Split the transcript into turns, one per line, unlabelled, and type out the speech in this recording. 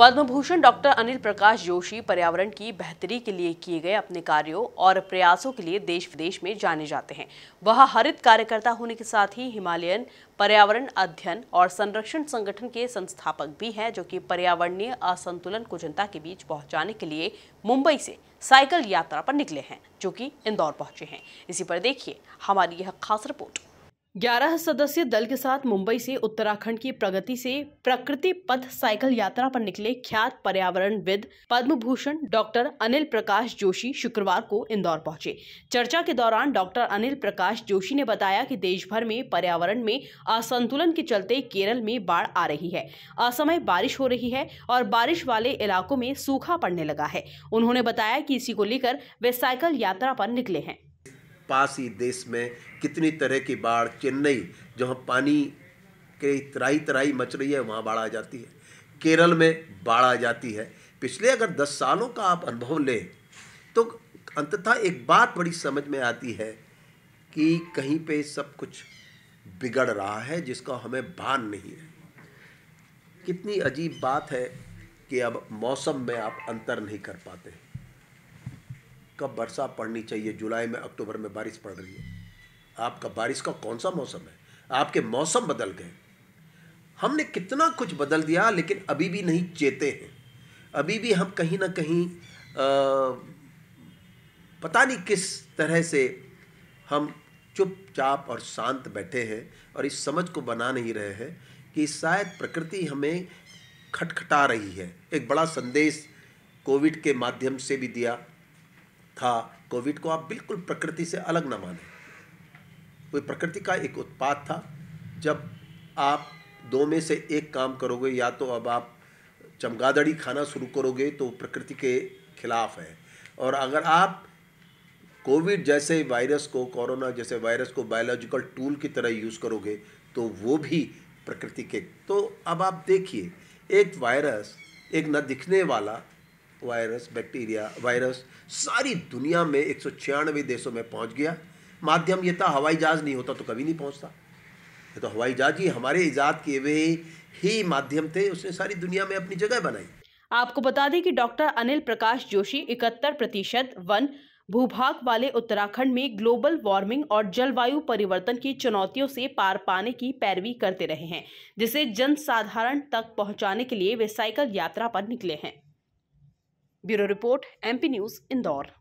पद्म Bhushan doctor Anil Prakash Joshi पर्यावरण की बेहतरी के लिए किए गए अपने कार्यों और प्रयासों के लिए देश विदेश में जाने जाते हैं वह हरित कार्यकर्ता होने के साथ ही हिमालयन पर्यावरण अध्ययन और संरक्षण संगठन के संस्थापक भी हैं जो कि पर्यावरणीय असंतुलन को जनता के बीच पहुंचाने के लिए मुंबई से साइकिल यात्रा पर निकले हैं जो कि इंदौर पहुंचे हैं इसी पर देखिए हमारी यह खास रिपोर्ट ग्यारह सदस्यीय दल के साथ मुंबई से उत्तराखंड की प्रगति से प्रकृति पथ साइकिल यात्रा पर निकले ख्यात पर्यावरणविद पद्म भूषण डॉक्टर अनिल प्रकाश जोशी शुक्रवार को इंदौर पहुंचे चर्चा के दौरान डॉक्टर अनिल प्रकाश जोशी ने बताया कि देश भर में पर्यावरण में असंतुलन के चलते केरल में बाढ़ आ रही है असमय बारिश हो रही है और बारिश वाले इलाकों में सूखा पड़ने लगा है उन्होंने बताया कि इसी को लेकर वे साइकिल यात्रा पर निकले हैं
पास ही देश में कितनी तरह की बाढ़ चेन्नई जहाँ पानी के तराई तराई मच रही है वहाँ बाढ़ आ जाती है केरल में बाढ़ आ जाती है पिछले अगर दस सालों का आप अनुभव लें तो अंततः एक बात बड़ी समझ में आती है कि कहीं पे सब कुछ बिगड़ रहा है जिसका हमें भान नहीं है कितनी अजीब बात है कि अब मौसम में आप अंतर नहीं कर पाते हैं कब वर्षा पड़नी चाहिए जुलाई में अक्टूबर में बारिश पड़ रही है आपका बारिश का कौन सा मौसम है आपके मौसम बदल गए हमने कितना कुछ बदल दिया लेकिन अभी भी नहीं चेते हैं अभी भी हम कहीं ना कहीं आ, पता नहीं किस तरह से हम चुपचाप और शांत बैठे हैं और इस समझ को बना नहीं रहे हैं कि शायद प्रकृति हमें खटखटा रही है एक बड़ा संदेश कोविड के माध्यम से भी दिया था कोविड को आप बिल्कुल प्रकृति से अलग ना माने वो प्रकृति का एक उत्पाद था जब आप दो में से एक काम करोगे या तो अब आप चमगादड़ी खाना शुरू करोगे तो प्रकृति के खिलाफ है और अगर आप कोविड जैसे वायरस को कोरोना जैसे वायरस को बायोलॉजिकल टूल की तरह यूज़ करोगे तो वो भी प्रकृति के तो अब आप देखिए एक वायरस एक न दिखने वाला वायरस बैक्टीरिया वायरस सारी दुनिया में एक देशों में पहुंच गया माध्यम ये था हवाई जहाज़ नहीं होता तो कभी नहीं पहुंचता ये तो हवाई जहाज ही हमारे ईजाद किए हुए ही माध्यम थे उसने सारी दुनिया में अपनी जगह बनाई
आपको बता दें कि डॉक्टर अनिल प्रकाश जोशी इकहत्तर प्रतिशत वन भूभाग वाले उत्तराखंड में ग्लोबल वार्मिंग और जलवायु परिवर्तन की चुनौतियों से पार पाने की पैरवी करते रहे हैं जिसे जनसाधारण तक पहुंचाने के लिए वे साइकिल यात्रा पर निकले हैं bureau report MP news Indore